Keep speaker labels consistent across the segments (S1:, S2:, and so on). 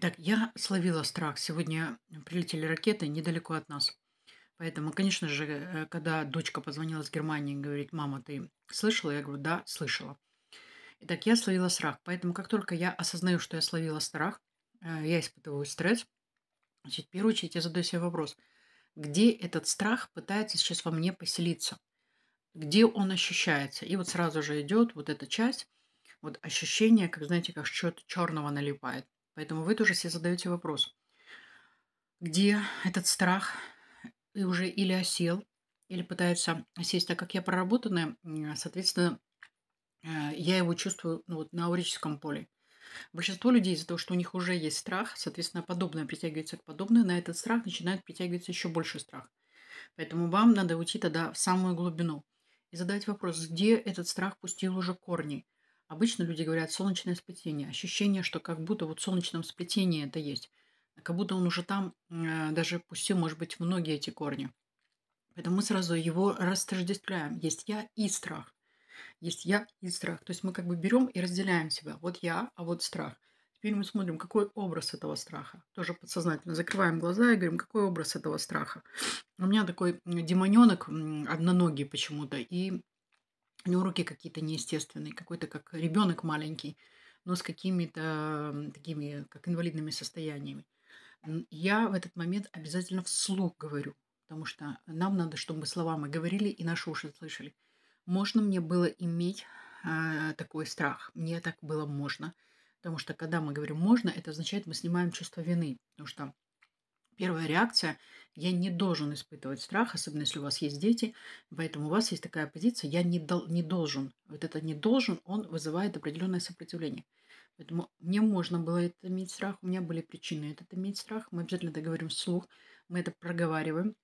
S1: Итак, я словила страх. Сегодня прилетели ракеты недалеко от нас. Поэтому, конечно же, э, когда дочка позвонила с Германии и говорит, мама, ты слышала? Я говорю, да, слышала. Итак, я словила страх. Поэтому, как только я осознаю, что я словила страх, э, я испытываю стресс, значит, в первую очередь я задаю себе вопрос, где этот страх пытается сейчас во мне поселиться? Где он ощущается? И вот сразу же идет вот эта часть, вот ощущение, как, знаете, как что-то черного налипает. Поэтому вы тоже себе задаете вопрос, где этот страх и уже или осел, или пытается сесть, так как я проработанная, соответственно, э, я его чувствую ну, вот, на аурическом поле. Большинство людей из-за того, что у них уже есть страх, соответственно, подобное притягивается к подобное, на этот страх начинает притягиваться еще больше страх. Поэтому вам надо уйти тогда в самую глубину и задать вопрос, где этот страх пустил уже корни – Обычно люди говорят солнечное сплетение. Ощущение, что как будто вот в солнечном сплетении это есть. Как будто он уже там э, даже пустил, может быть, многие эти корни. Поэтому мы сразу его растождествляем. Есть я и страх. Есть я и страх. То есть мы как бы берем и разделяем себя. Вот я, а вот страх. Теперь мы смотрим, какой образ этого страха. Тоже подсознательно закрываем глаза и говорим, какой образ этого страха. У меня такой демоненок одноногий почему-то. И у него руки какие-то неестественные, какой-то как ребенок маленький, но с какими-то такими, как инвалидными состояниями. Я в этот момент обязательно вслух говорю, потому что нам надо, чтобы слова мы говорили и наши уши слышали. Можно мне было иметь э, такой страх? Мне так было можно. Потому что когда мы говорим «можно», это означает, мы снимаем чувство вины. Потому что Первая реакция – я не должен испытывать страх, особенно если у вас есть дети, поэтому у вас есть такая позиция «я не, дол- не должен». Вот это «не должен» он вызывает определенное сопротивление. Поэтому мне можно было это иметь страх, у меня были причины это иметь страх, мы обязательно это говорим вслух, мы это проговариваем.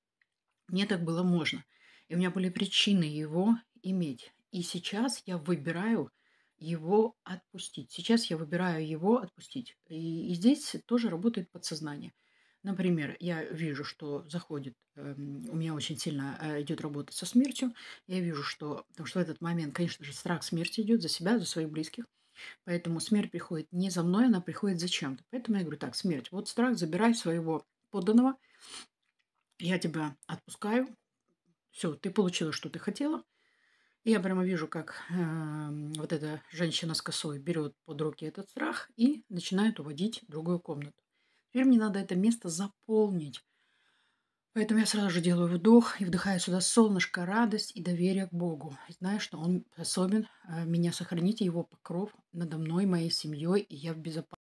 S1: Мне так было можно. И у меня были причины его иметь. И сейчас я выбираю его отпустить. Сейчас я выбираю его отпустить. И, и здесь тоже работает подсознание – Например, я вижу, что заходит, эм, у меня очень сильно э, идет работа со смертью. Я вижу, что, потому что в этот момент, конечно же, страх смерти идет за себя, за своих близких. Поэтому смерть приходит не за мной, она приходит за чем-то. Поэтому я говорю, так, смерть, вот страх, забирай своего подданного, я тебя отпускаю, все, ты получила, что ты хотела. И я прямо вижу, как э, вот эта женщина с косой берет под руки этот страх и начинает уводить в другую комнату. Теперь мне надо это место заполнить. Поэтому я сразу же делаю вдох и вдыхаю сюда солнышко, радость и доверие к Богу. знаю, что Он способен э, меня сохранить, и Его покров надо мной, моей семьей, и я в безопасности.